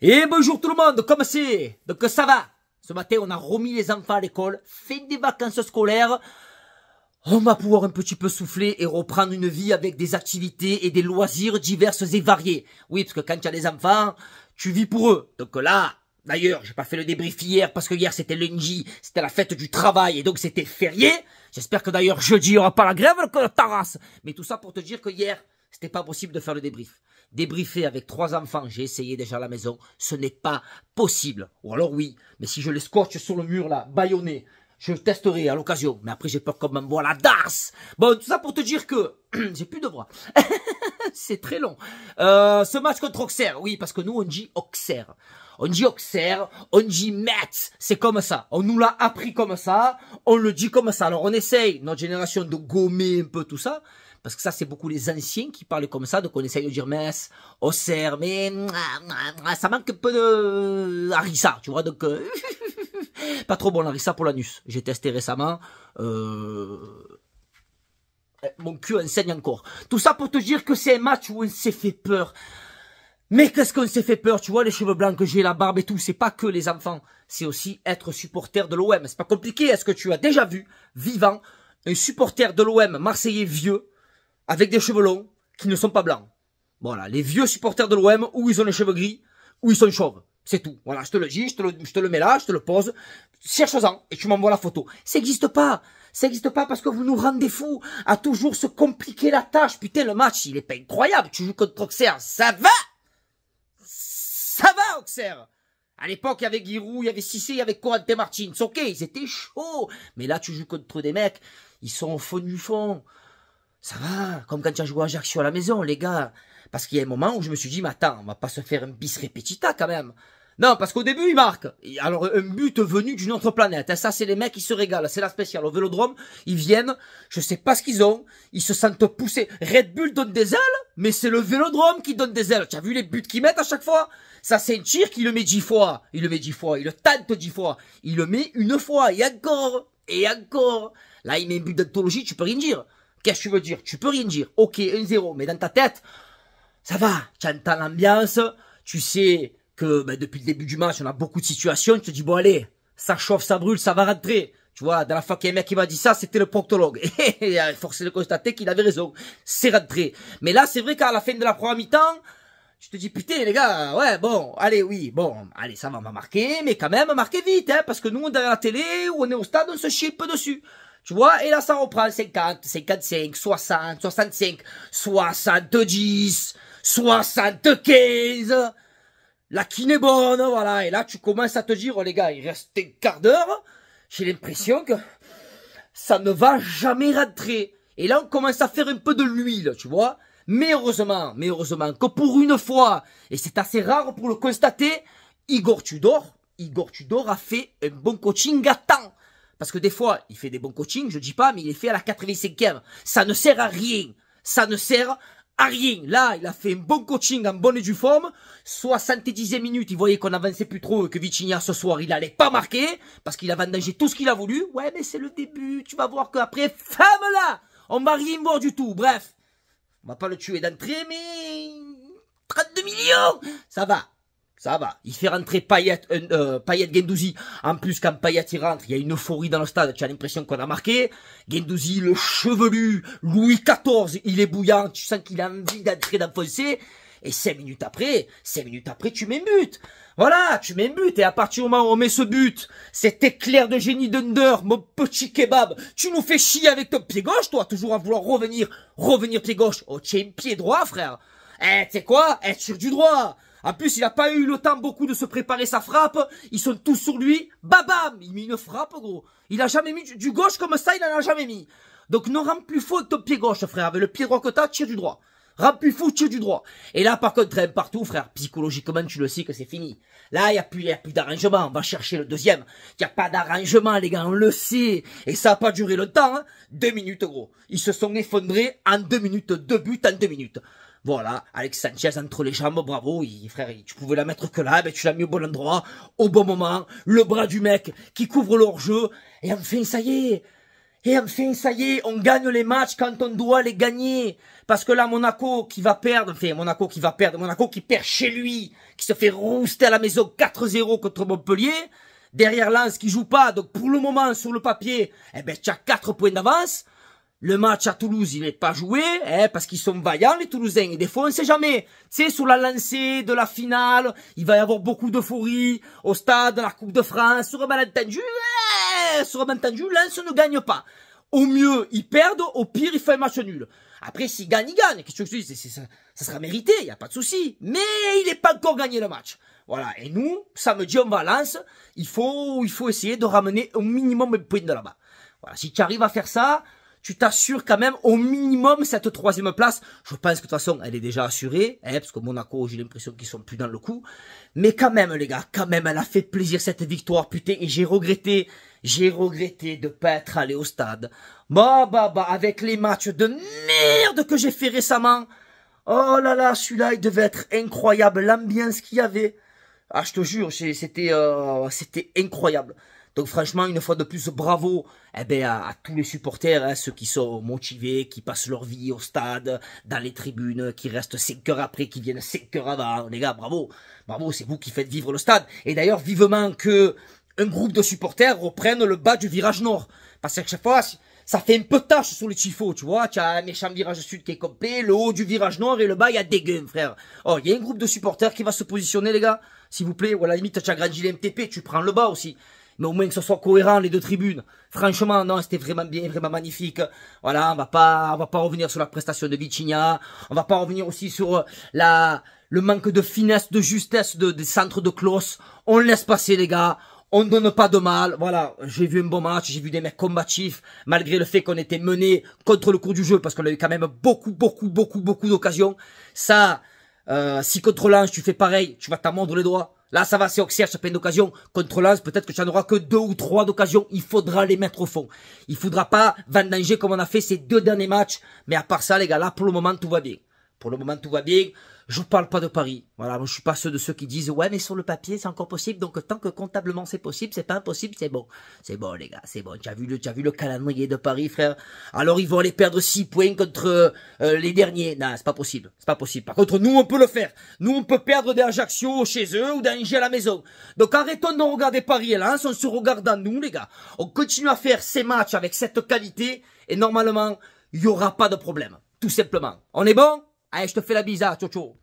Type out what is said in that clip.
Et bonjour tout le monde, comment c'est Donc ça va Ce matin, on a remis les enfants à l'école, fait des vacances scolaires. On va pouvoir un petit peu souffler et reprendre une vie avec des activités et des loisirs diverses et variés. Oui, parce que quand tu as des enfants, tu vis pour eux. Donc là, d'ailleurs, j'ai pas fait le débrief hier parce que hier c'était lundi, c'était la fête du travail et donc c'était férié. J'espère que d'ailleurs jeudi, il n'y aura pas la grève que la tarasse. Mais tout ça pour te dire que hier, c'était pas possible de faire le débrief débriefer avec trois enfants, j'ai essayé déjà à la maison, ce n'est pas possible. Ou alors oui, mais si je les scotche sur le mur là, baïonné, je testerai à l'occasion. Mais après j'ai peur comme même la darse. Bon, tout ça pour te dire que j'ai plus de voix. C'est très long. Euh, ce match contre Auxerre, oui, parce que nous on dit Auxerre. On dit Auxerre, on dit Metz, c'est comme ça. On nous l'a appris comme ça, on le dit comme ça. Alors on essaye, notre génération, de gommer un peu tout ça. Parce que ça, c'est beaucoup les anciens qui parlent comme ça, donc on essaye de dire au Auxerre, mais ça manque un peu de harissa, tu vois, donc euh, pas trop bon l'harissa pour l'anus. J'ai testé récemment, euh, eh, mon cul enseigne encore. Tout ça pour te dire que c'est un match où on s'est fait peur. Mais qu'est-ce qu'on s'est fait peur, tu vois, les cheveux blancs que j'ai, la barbe et tout, c'est pas que les enfants, c'est aussi être supporter de l'OM. C'est pas compliqué, est-ce que tu as déjà vu, vivant, un supporter de l'OM marseillais vieux, avec des cheveux longs qui ne sont pas blancs. Voilà, les vieux supporters de l'OM, où ils ont les cheveux gris, où ils sont chauves. C'est tout. Voilà, je te le dis, je te le, je te le mets là, je te le pose. Cherche-en et tu m'envoies la photo. Ça n'existe pas. Ça n'existe pas parce que vous nous rendez fous à toujours se compliquer la tâche. Putain, le match, il est pas incroyable. Tu joues contre Auxerre. Ça va Ça va, Auxerre à l'époque, il y avait Giroud, il y avait Cissé, il y avait Corante Martins. Ok, ils étaient chauds. Mais là, tu joues contre des mecs. Ils sont au fond du fond. Ça va, comme quand tu as joué à Ajaccio à la maison, les gars. Parce qu'il y a un moment où je me suis dit, mais attends, on va pas se faire un bis repetita quand même. Non, parce qu'au début, il marque. Alors, un but venu d'une autre planète. Ça, c'est les mecs qui se régalent. C'est la spéciale. Au vélodrome, ils viennent. Je sais pas ce qu'ils ont. Ils se sentent poussés. Red Bull donne des ailes, mais c'est le vélodrome qui donne des ailes. Tu as vu les buts qu'ils mettent à chaque fois? Ça, c'est un tir qui le met dix fois. Il le met dix fois. Il le tente dix fois. Il le met une fois. Et encore. Et encore. Là, il met un but d'anthologie, tu peux rien dire tu veux dire Tu peux rien dire. Ok, 1-0, mais dans ta tête, ça va. Tu entends l'ambiance, tu sais que ben, depuis le début du match, on a beaucoup de situations. Tu te dis, bon allez, ça chauffe, ça brûle, ça va rentrer. Tu vois, dans la fois qu'il y a un mec qui m'a dit ça, c'était le proctologue. Et force de constater qu'il avait raison. C'est rentré. Mais là, c'est vrai qu'à la fin de la première mi-temps, je te dis putain les gars, ouais bon, allez oui, bon, allez ça va m'a mais quand même marquer vite, hein, parce que nous derrière la télé ou on est au stade, on se chie un peu dessus. Tu vois, et là, ça reprend 50, 55, 60, 65, 70, 75. La qui est bonne, voilà. Et là, tu commences à te dire, oh, les gars, il reste un quart d'heure. J'ai l'impression que ça ne va jamais rentrer. Et là, on commence à faire un peu de l'huile, tu vois. Mais heureusement, mais heureusement que pour une fois, et c'est assez rare pour le constater, Igor Tudor, Igor Tudor a fait un bon coaching à temps. Parce que des fois, il fait des bons coachings, je dis pas, mais il est fait à la 85e. Ça ne sert à rien. Ça ne sert à rien. Là, il a fait un bon coaching en bonne et due forme. 70e minute, il voyait qu'on avançait plus trop que Vitinha ce soir, il allait pas marquer parce qu'il a vendangé tout ce qu'il a voulu. Ouais, mais c'est le début. Tu vas voir qu'après, femme, là, On va rien voir du tout. Bref. On va pas le tuer d'entrée, mais 32 millions! Ça va ça va. Il fait rentrer Payet, euh, euh, Payet Gendouzi. En plus, quand Payet y rentre, il y a une euphorie dans le stade. Tu as l'impression qu'on a marqué. Gendouzi, le chevelu, Louis XIV, il est bouillant. Tu sens qu'il a envie d'entrer d'enfoncer. Et cinq minutes après, cinq minutes après, tu mets but. Voilà, tu mets but. Et à partir du moment où on met ce but, cet éclair de génie d'Under, mon petit kebab, tu nous fais chier avec ton pied gauche, toi, toujours à vouloir revenir, revenir pied gauche. Oh, tu pied droit, frère. Eh, tu sais quoi? Être sur du droit. En plus, il n'a pas eu le temps beaucoup de se préparer sa frappe. Ils sont tous sur lui. Babam Il met une frappe, gros. Il a jamais mis du, gauche comme ça, il n'en a jamais mis. Donc ne rends plus faux ton pied gauche, frère. Avec le pied droit que t'as, tire du droit. Rends plus fou, tire du droit. Et là, par contre, hein, partout, frère. Psychologiquement, tu le sais que c'est fini. Là, il n'y a plus, plus d'arrangement. On va chercher le deuxième. Il n'y a pas d'arrangement, les gars. On le sait. Et ça n'a pas duré longtemps. temps hein. Deux minutes, gros. Ils se sont effondrés en deux minutes. Deux buts en deux minutes. Voilà, Alex Sanchez entre les jambes, bravo, il, frère, tu pouvais la mettre que là, mais ben, tu l'as mis au bon endroit, au bon moment, le bras du mec qui couvre leur jeu et enfin, ça y est et enfin, ça y est, on gagne les matchs quand on doit les gagner. Parce que là, Monaco qui va perdre, enfin, Monaco qui va perdre, Monaco qui perd chez lui, qui se fait rouster à la maison 4-0 contre Montpellier, derrière Lens qui joue pas, donc pour le moment, sur le papier, eh ben, tu as 4 points d'avance. Le match à Toulouse, il n'est pas joué, hein, parce qu'ils sont vaillants, les Toulousains. Et des fois, on ne sait jamais. Tu sais, sur la lancée de la finale, il va y avoir beaucoup d'euphorie. Au stade, de la Coupe de France, sur un malentendu, hein, sur un malentendu, l'Anse ne gagne pas. Au mieux, ils perdent. Au pire, ils font un match nul. Après, s'ils gagnent, ils gagnent. Qu'est-ce que je dis ça, ça sera mérité, il n'y a pas de souci. Mais il n'est pas encore gagné le match. Voilà. Et nous, samedi, on va à l'Anse, Il faut, il faut essayer de ramener au minimum de points de là-bas. Voilà. Si tu arrives à faire ça, tu t'assures quand même au minimum cette troisième place. Je pense que de toute façon, elle est déjà assurée, hein, parce que Monaco, j'ai l'impression qu'ils sont plus dans le coup. Mais quand même, les gars, quand même, elle a fait plaisir cette victoire, putain, et j'ai regretté, j'ai regretté de pas être allé au stade. Bah, bah, bah, avec les matchs de merde que j'ai fait récemment. Oh là là, celui-là, il devait être incroyable, l'ambiance qu'il y avait. Ah, je te jure, c'était euh, c'était incroyable. Donc franchement, une fois de plus, bravo eh bien, à, tous les supporters, hein, ceux qui sont motivés, qui passent leur vie au stade, dans les tribunes, qui restent 5 heures après, qui viennent 5 heures avant. Les gars, bravo, bravo, c'est vous qui faites vivre le stade. Et d'ailleurs, vivement que un groupe de supporters reprenne le bas du virage nord. Parce que chaque fois, ça fait un peu tâche sur les chiffons, tu vois. Tu as un méchant virage sud qui est complet, le haut du virage nord et le bas, il y a des gueules, frère. Oh, il y a un groupe de supporters qui va se positionner, les gars. S'il vous plaît, ou à la limite, tu agrandis les MTP, tu prends le bas aussi mais au moins que ce soit cohérent les deux tribunes. Franchement, non, c'était vraiment bien, vraiment magnifique. Voilà, on va pas, on va pas revenir sur la prestation de Vicinia. on va pas revenir aussi sur euh, la, le manque de finesse, de justesse de, des centres de close. On laisse passer les gars, on ne donne pas de mal. Voilà, j'ai vu un bon match, j'ai vu des mecs combatifs, malgré le fait qu'on était mené contre le cours du jeu, parce qu'on a eu quand même beaucoup, beaucoup, beaucoup, beaucoup d'occasions. Ça, euh, si contre l'ange tu fais pareil, tu vas t'amendre les doigts. Là, ça va, c'est Auxerre, ça plein d'occasions. Contre Lens, peut-être que ça n'aura que deux ou trois d'occasions. Il faudra les mettre au fond. Il faudra pas vendanger comme on a fait ces deux derniers matchs. Mais à part ça, les gars, là, pour le moment, tout va bien. Pour le moment, tout va bien. Je ne parle pas de Paris. Voilà, je suis pas ceux de ceux qui disent ouais, mais sur le papier, c'est encore possible. Donc tant que comptablement c'est possible, c'est pas impossible, c'est bon. C'est bon les gars, c'est bon. Tu as vu le, as vu le calendrier de Paris, frère. Alors ils vont aller perdre 6 points contre euh, euh, les derniers. Non, c'est pas possible. C'est pas possible. Par contre, nous on peut le faire. Nous on peut perdre des Ajaccio chez eux ou d'Angers à la maison. Donc arrêtons de regarder Paris là, on se regarde à nous les gars. On continue à faire ces matchs avec cette qualité et normalement, il y aura pas de problème. Tout simplement. On est bon Allez, je te fais la bise, ah, ciao ciao